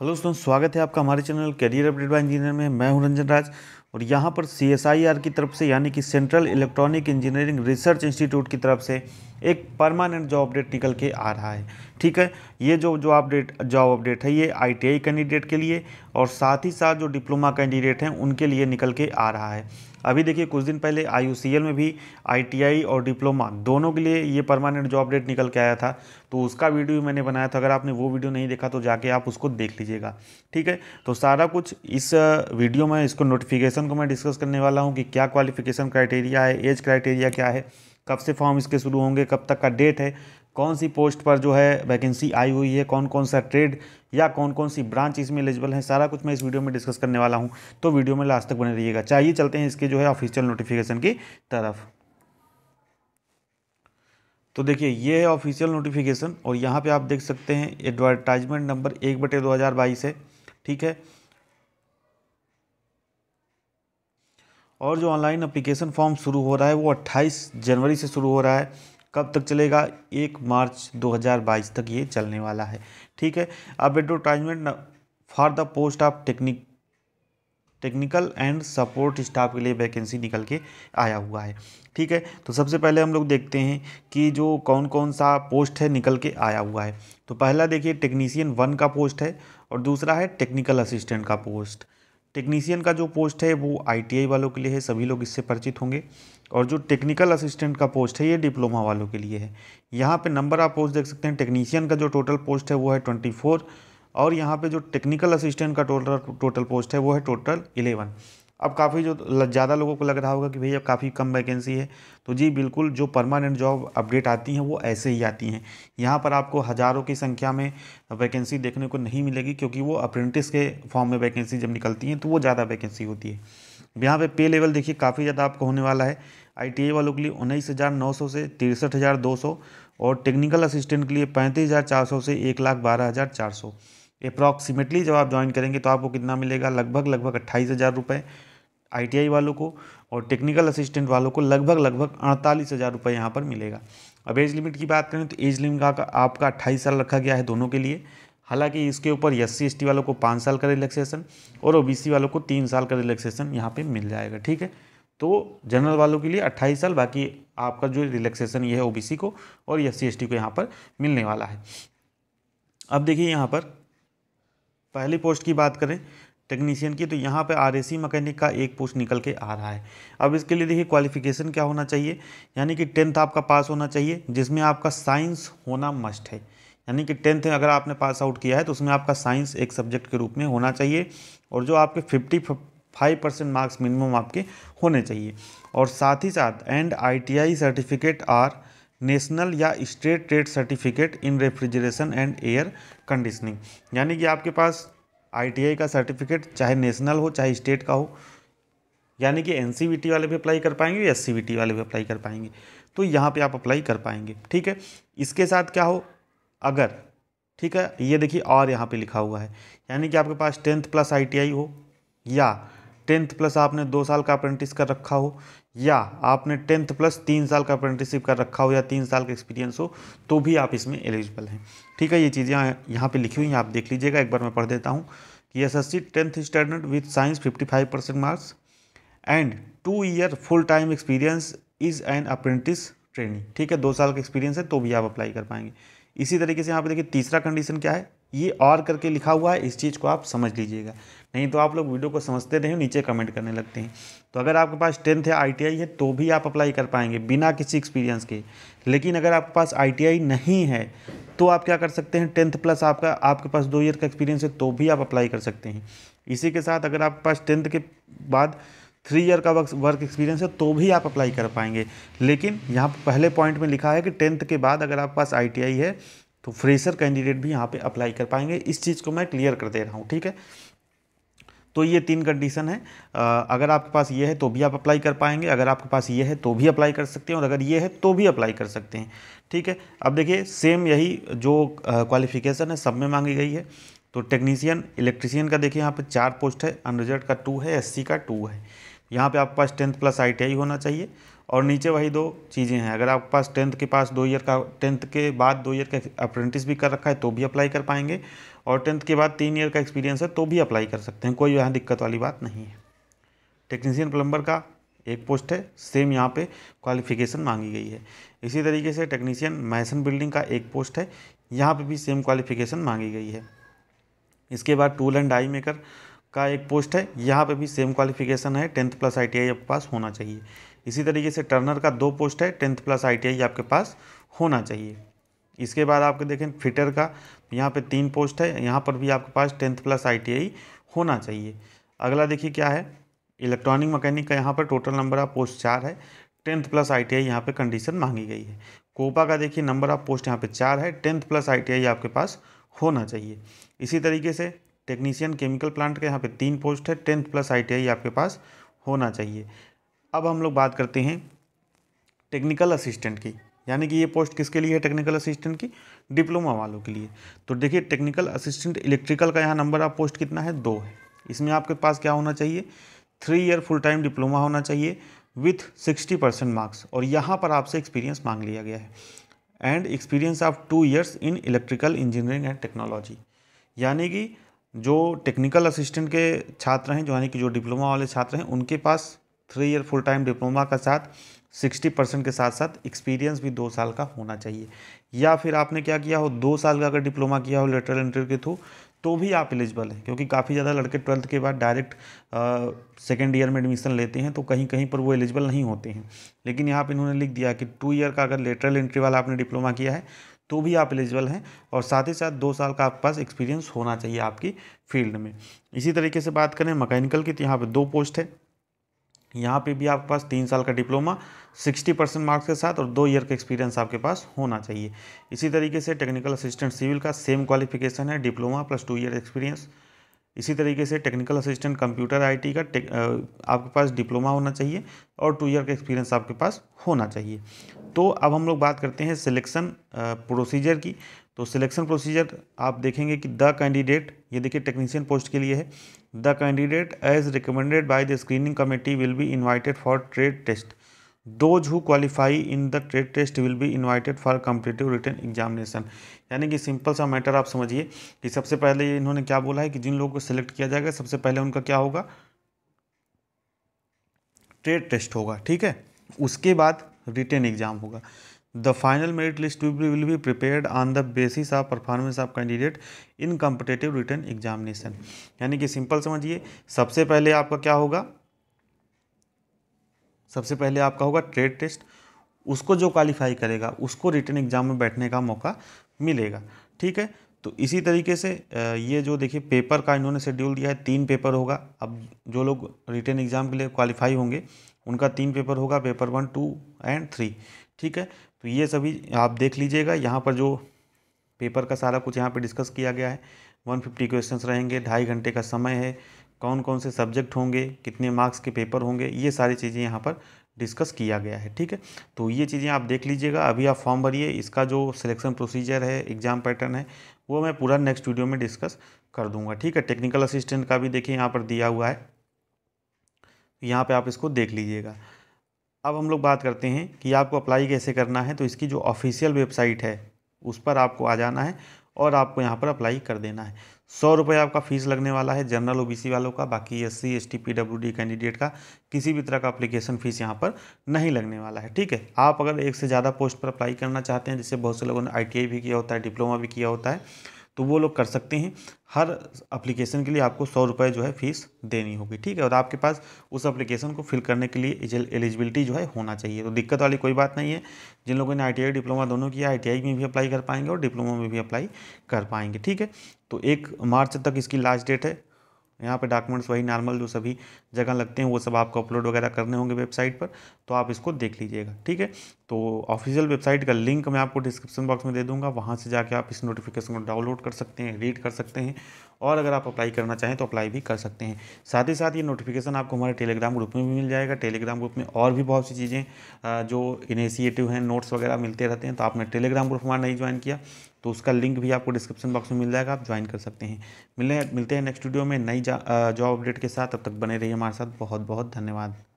hello दोस्तों स्वागत है आपका हमारे channel career update by engineer में मैं हूं रंजन राज और यहाँ पर सी की तरफ से यानी कि central electronic engineering research institute की तरफ से एक परमानेंट जॉब अपडेट निकल के आ रहा है ठीक है ये जो जो अपडेट जॉब अपडेट है ये आईटीआई कैंडिडेट के लिए और साथ ही साथ जो डिप्लोमा कैंडिडेट हैं उनके लिए निकल के आ रहा है अभी देखिए कुछ दिन पहले आई में भी आई और डिप्लोमा दोनों के लिए ये परमानेंट जॉब अपडेट निकल के आया था तो उसका वीडियो भी मैंने बनाया था अगर आपने वो वीडियो नहीं देखा तो जाके आप उसको देख लीजिएगा ठीक है तो सारा कुछ इस वीडियो में इसको नोटिफिकेशन क्वेश्चन को मैं डिस्कस करने वाला हूँ कि क्या क्वालिफिकेशन क्राइटेरिया है एज क्राइटेरिया क्या है कब से फॉर्म इसके शुरू होंगे कब तक का डेट है कौन सी पोस्ट पर जो है वैकेंसी आई हुई है कौन कौन सा ट्रेड या कौन कौन सी ब्रांच इसमें एलिजिबल है सारा कुछ मैं इस वीडियो में डिस्कस करने वाला हूँ तो वीडियो में लास्ट तक बने रहिएगा चाहिए चलते हैं इसके जो है ऑफिशियल नोटिफिकेशन की तरफ तो देखिए ये है ऑफिशियल नोटिफिकेशन और यहाँ पे आप देख सकते हैं एडवर्टाइजमेंट नंबर एक बटे दो है ठीक है और जो ऑनलाइन अप्लीकेशन फॉर्म शुरू हो रहा है वो 28 जनवरी से शुरू हो रहा है कब तक चलेगा एक मार्च 2022 तक ये चलने वाला है ठीक है अब advertisement for the post of technic technical and support staff के लिए वैकेंसी निकल के आया हुआ है ठीक है तो सबसे पहले हम लोग देखते हैं कि जो कौन कौन सा पोस्ट है निकल के आया हुआ है तो पहला देखिए टेक्नीसियन वन का पोस्ट है और दूसरा है टेक्निकल असिस्टेंट का पोस्ट टेक्नीसियन का जो पोस्ट है वो आईटीआई वालों के लिए है सभी लोग इससे परिचित होंगे और जो टेक्निकल असिस्टेंट का पोस्ट है ये डिप्लोमा वालों के लिए है यहाँ पे नंबर आप पोस्ट देख सकते हैं टेक्नीशियन का जो टोटल पोस्ट है वो है ट्वेंटी फोर और यहाँ पे जो टेक्निकल असिस्टेंट का टोटल टोटल पोस्ट है वो है टोटल इलेवन अब काफ़ी जो ज़्यादा लोगों को लग रहा होगा कि भैया काफ़ी कम वैकेंसी है तो जी बिल्कुल जो परमानेंट जॉब अपडेट आती हैं वो ऐसे ही आती हैं यहाँ पर आपको हज़ारों की संख्या में वैकेंसी देखने को नहीं मिलेगी क्योंकि वो अप्रेंटिस के फॉर्म में वैकेंसी जब निकलती हैं तो वो ज़्यादा वैकेंसी होती है यहाँ पे पे लेवल देखिए काफ़ी ज़्यादा आपको होने वाला है आई वालों के लिए उन्नीस हज़ार नौ सौ से तिरसठ हज़ार दो सौ और टेक्निकल असिस्टेंट के लिए पैंतीस हज़ार चार सौ से एक लाख बारह हज़ार चार सौ अप्रॉक्सीमेटली जब आप ज्वाइन करेंगे तो आपको कितना मिलेगा लगभग लगभग अट्ठाईस हज़ार रुपये आई वालों को और टेक्निकल असिस्टेंट वालों को लगभग लगभग अड़तालीस हज़ार रुपये यहाँ पर मिलेगा अब एज लिमिट की बात करें तो एज लिमिट का आपका अट्ठाईस साल रखा गया है दोनों के लिए हालांकि इसके ऊपर एस सी वालों को पाँच साल का रिलैक्सेशन और ओ वालों को तीन साल का रिलैक्सेशन यहाँ पर मिल जाएगा ठीक है तो जनरल वालों के लिए अट्ठाईस साल बाकी आपका जो रिलैक्सेशन ये है ओ को और एस सी को यहाँ पर मिलने वाला है अब देखिए यहाँ पर पहली पोस्ट की बात करें टेक्नीशियन की तो यहाँ पे आर मैकेनिक का एक पोस्ट निकल के आ रहा है अब इसके लिए देखिए क्वालिफिकेशन क्या होना चाहिए यानी कि टेंथ आपका पास होना चाहिए जिसमें आपका साइंस होना मस्ट है यानी कि टेंथ अगर आपने पास आउट किया है तो उसमें आपका साइंस एक सब्जेक्ट के रूप में होना चाहिए और जो आपके fifty five percent marks minimum आपके होने चाहिए और साथ ही साथ and ITI certificate or national या state trade certificate in refrigeration and air conditioning यानी कि आपके पास आईटीआई का सर्टिफिकेट चाहे नेशनल हो चाहे स्टेट का हो यानी कि एन वाले भी अप्लाई कर पाएंगे या एस वाले भी अप्लाई कर पाएंगे तो यहाँ पे आप अप्लाई कर पाएंगे ठीक है इसके साथ क्या हो अगर ठीक है ये देखिए और यहाँ पे लिखा हुआ है यानी कि आपके पास टेंथ प्लस आई हो या टेंथ प्लस आपने दो साल का अप्रेंटिस कर रखा हो या आपने टेंथ प्लस तीन साल का अप्रेंटिसशिप कर रखा हो या तीन साल का एक्सपीरियंस हो तो भी आप इसमें एलिजिबल हैं ठीक है ये चीज़ें यहाँ पे लिखी हुई हैं आप देख लीजिएगा एक बार मैं पढ़ देता हूँ कि S S C tenth standard with science fifty five percent marks and two year full time experience is an apprentice training ठीक है दो साल का एक्सपीरियंस है तो भी आप अप्लाई कर पाएंगे इसी तरीके से यहाँ पे देखिए तीसरा कंडीशन क्या है ये और करके लिखा हुआ है इस चीज़ को आप समझ लीजिएगा नहीं तो आप लोग वीडियो को समझते नहीं हो नीचे कमेंट करने लगते हैं तो अगर आपके पास टेंथ है आईटीआई है तो भी आप अप्लाई कर पाएंगे बिना किसी एक्सपीरियंस के लेकिन अगर आपके पास आईटीआई नहीं है तो आप क्या कर सकते हैं टेंथ प्लस आपका आपके पास दो ईयर का एक्सपीरियंस है तो भी आप अप्लाई कर सकते हैं इसी के साथ अगर आपके पास टेंथ के बाद थ्री ईयर का वर्क वर्क एक्सपीरियंस है तो भी आप अप्लाई कर पाएंगे लेकिन यहाँ पहले पॉइंट में लिखा है कि टेंथ के बाद अगर आपके पास आई है तो फ्रेशर कैंडिडेट भी यहाँ पे अप्लाई कर पाएंगे इस चीज़ को मैं क्लियर कर दे रहा हूँ ठीक है तो ये तीन कंडीशन है अगर आपके पास ये है तो भी आप अप्लाई कर पाएंगे अगर आपके पास ये है तो भी अप्लाई कर सकते हैं और अगर ये है तो भी अप्लाई कर सकते हैं ठीक है अब देखिए सेम यही जो क्वालिफिकेशन है सब में मांगी गई है तो टेक्नीसियन इलेक्ट्रीसियन का देखिए यहाँ पर चार पोस्ट है अनरिजल्ट का टू है एस का टू है यहाँ पर आपके पास टेंथ प्लस आई होना चाहिए और नीचे वही दो चीज़ें हैं अगर आपके पास टेंथ के पास दो ईयर का टेंथ के बाद दो ईयर का अप्रेंटिस भी कर रखा है तो भी अप्लाई कर पाएंगे और टेंथ के बाद तीन ईयर का एक्सपीरियंस है तो भी अप्लाई कर सकते हैं कोई यहाँ दिक्कत वाली बात नहीं है टेक्नीशियन प्लम्बर का एक पोस्ट है सेम यहाँ पे क्वालिफिकेशन मांगी गई है इसी तरीके से टेक्नीशियन मैसन बिल्डिंग का एक पोस्ट है यहाँ पर भी सेम क्वालिफिकेशन मांगी गई है इसके बाद टूल एंड डाई मेकर का एक पोस्ट है यहाँ पे भी सेम क्वालिफिकेशन है टेंथ प्लस आई आपके पास होना चाहिए इसी तरीके से टर्नर का दो पोस्ट है टेंथ प्लस आई आपके पास होना चाहिए इसके बाद आपके देखें फिटर का यहाँ पे तीन पोस्ट है यहाँ पर भी आपके पास टेंथ प्लस आई होना चाहिए अगला देखिए क्या है इलेक्ट्रॉनिक मकैनिक का यहाँ पर टोटल नंबर ऑफ पोस्ट चार है tenth plus I T I यहाँ पर कंडीशन मांगी गई है कोपा का देखिए नंबर ऑफ पोस्ट यहाँ पर चार है tenth plus I T I आपके पास होना चाहिए इसी तरीके से टेक्नीशियन केमिकल प्लांट का यहाँ पे तीन पोस्ट है tenth plus I T I आपके पास होना चाहिए अब हम लोग बात करते हैं टेक्निकल असिस्टेंट की यानी कि ये पोस्ट किसके लिए है टेक्निकल असिस्टेंट की डिप्लोमा वालों के लिए तो देखिए टेक्निकल असिस्टेंट इलेक्ट्रिकल का यहाँ नंबर ऑफ पोस्ट कितना है दो है इसमें आपके पास क्या होना चाहिए three year full time diploma होना चाहिए विथ सिक्सटी परसेंट मार्क्स और यहाँ पर आपसे एक्सपीरियंस मांग लिया गया है and experience of two years in electrical engineering and technology यानी कि जो टेक्निकल असिस्टेंट के छात्र हैं जो यानी कि जो डिप्लोमा वाले छात्र हैं उनके पास three year full time diploma का साथ सिक्सटी परसेंट के साथ साथ एक्सपीरियंस भी दो साल का होना चाहिए या फिर आपने क्या किया हो दो साल का अगर डिप्लोमा किया हो लेटरल इंटरव्यू के थ्रू तो भी आप एलिजिबल हैं क्योंकि काफ़ी ज़्यादा लड़के ट्वेल्थ के बाद डायरेक्ट सेकेंड ईयर में एडमिशन लेते हैं तो कहीं कहीं पर वो एलिजिबल नहीं होते हैं लेकिन यहाँ पर इन्होंने लिख दिया कि टू ईयर का अगर लेटरल इंट्री वाला आपने डिप्लोमा किया है तो भी आप एलिजिबल हैं और साथ ही साथ दो साल का आपके पास एक्सपीरियंस होना चाहिए आपकी फील्ड में इसी तरीके से बात करें मकैनिकल की तो यहाँ पर दो पोस्ट है यहाँ पे भी आपके पास तीन साल का डिप्लोमा 60 परसेंट मार्क्स के साथ और दो ईयर का एक्सपीरियंस आपके पास होना चाहिए इसी तरीके से टेक्निकल असिस्टेंट सिविल का सेम क्वालिफिकेशन है diploma plus two year experience इसी तरीके से टेक्निकल असिस्टेंट कंप्यूटर आईटी का आपके पास डिप्लोमा होना चाहिए और टू ईयर का एक्सपीरियंस आपके पास होना चाहिए तो अब हम लोग बात करते हैं सिलेक्शन प्रोसीजर की तो सिलेक्शन प्रोसीजर आप देखेंगे कि द कैंडिडेट ये देखिए टेक्नीशियन पोस्ट के लिए है the candidate as recommended by the screening committee will be invited for trade test those who qualify in the trade test will be invited for competitive written examination यानी कि simple सा matter आप समझिए कि सबसे पहले इन्होंने क्या बोला है कि जिन लोगों को सिलेक्ट किया जाएगा सबसे पहले उनका क्या होगा ट्रेड टेस्ट होगा ठीक है उसके बाद रिटर्न एग्जाम होगा the final merit list will be prepare on the basis of performance of candidate in competitive written examination यानी कि सिंपल समझिए सबसे पहले आपका क्या होगा सबसे पहले आपका होगा ट्रेड टेस्ट उसको जो क्वालिफाई करेगा उसको रिटर्न एग्जाम में बैठने का मौका मिलेगा ठीक है तो इसी तरीके से ये जो देखिए पेपर का इन्होंने शेड्यूल दिया है तीन पेपर होगा अब जो लोग रिटर्न एग्ज़ाम के लिए क्वालिफाई होंगे उनका तीन पेपर होगा paper one two and three ठीक है तो ये सभी आप देख लीजिएगा यहाँ पर जो पेपर का सारा कुछ यहाँ पे डिस्कस किया गया है 150 क्वेश्चन रहेंगे ढाई घंटे का समय है कौन कौन से सब्जेक्ट होंगे कितने मार्क्स के पेपर होंगे ये सारी चीज़ें यहाँ पर डिस्कस किया गया है ठीक है तो ये चीज़ें आप देख लीजिएगा अभी आप फॉर्म भरिए इसका जो सिलेक्शन प्रोसीजर है एग्ज़ाम पैटर्न है वो मैं पूरा नेक्स्ट वीडियो में डिस्कस कर दूंगा ठीक है टेक्निकल असिस्टेंट का भी देखिए यहाँ पर दिया हुआ है यहाँ पे आप इसको देख लीजिएगा अब हम लोग बात करते हैं कि आपको अप्लाई कैसे करना है तो इसकी जो ऑफिशियल वेबसाइट है उस पर आपको आ जाना है और आपको यहाँ पर अप्लाई कर देना है सौ रुपये आपका फ़ीस लगने वाला है जनरल ओबीसी वालों का बाकी S C S T P W D candidate का किसी भी तरह का अप्लीकेशन फ़ीस यहाँ पर नहीं लगने वाला है ठीक है आप अगर एक से ज़्यादा पोस्ट पर अप्लाई करना चाहते हैं जैसे बहुत से लोगों ने आई टी आई भी किया होता है डिप्लोमा भी किया होता है तो वो लोग कर सकते हैं हर अप्लीकेशन के लिए आपको सौ रुपये जो है फ़ीस देनी होगी ठीक है और आपके पास उस अप्लीकेशन को फिल करने के लिए एलिजिबिलिटी जो है होना चाहिए तो दिक्कत वाली कोई बात नहीं है जिन लोगों ने आई डिप्लोमा दोनों किया आई में भी अप्लाई कर पाएंगे और डिप्लोमा में भी अप्लाई कर पाएंगे ठीक है तो एक मार्च तक इसकी लास्ट डेट है यहाँ पे डॉक्यूमेंट्स वही नॉर्मल जो सभी जगह लगते हैं वो सब आपको अपलोड वगैरह करने होंगे वेबसाइट पर तो आप इसको देख लीजिएगा ठीक है तो ऑफिशियल वेबसाइट का लिंक मैं आपको डिस्क्रिप्शन बॉक्स में दे दूंगा वहाँ से जाके आप इस नोटिफिकेशन को डाउनलोड कर सकते हैं रीड कर सकते हैं और अगर आप अप्लाई करना चाहें तो अप्लाई भी कर सकते हैं साथ ही साथ ये नोटिफिकेशन आपको हमारे टेलीग्राम ग्रुप में भी मिल जाएगा टेलीग्राम ग्रुप में और भी बहुत सी चीज़ें जो इनिशिएटिव हैं नोट्स वगैरह मिलते रहते हैं तो आपने टेलीग्राम ग्रुप हमारा नहीं ज्वाइन किया तो उसका लिंक भी आपको डिस्क्रिप्शन बॉक्स में मिल जाएगा आप ज्वाइन कर सकते हैं मिले मिलते हैं नेक्स्ट वीडियो में नई जॉब अपडेट के साथ अब तक बने रहिए हमारे साथ बहुत बहुत धन्यवाद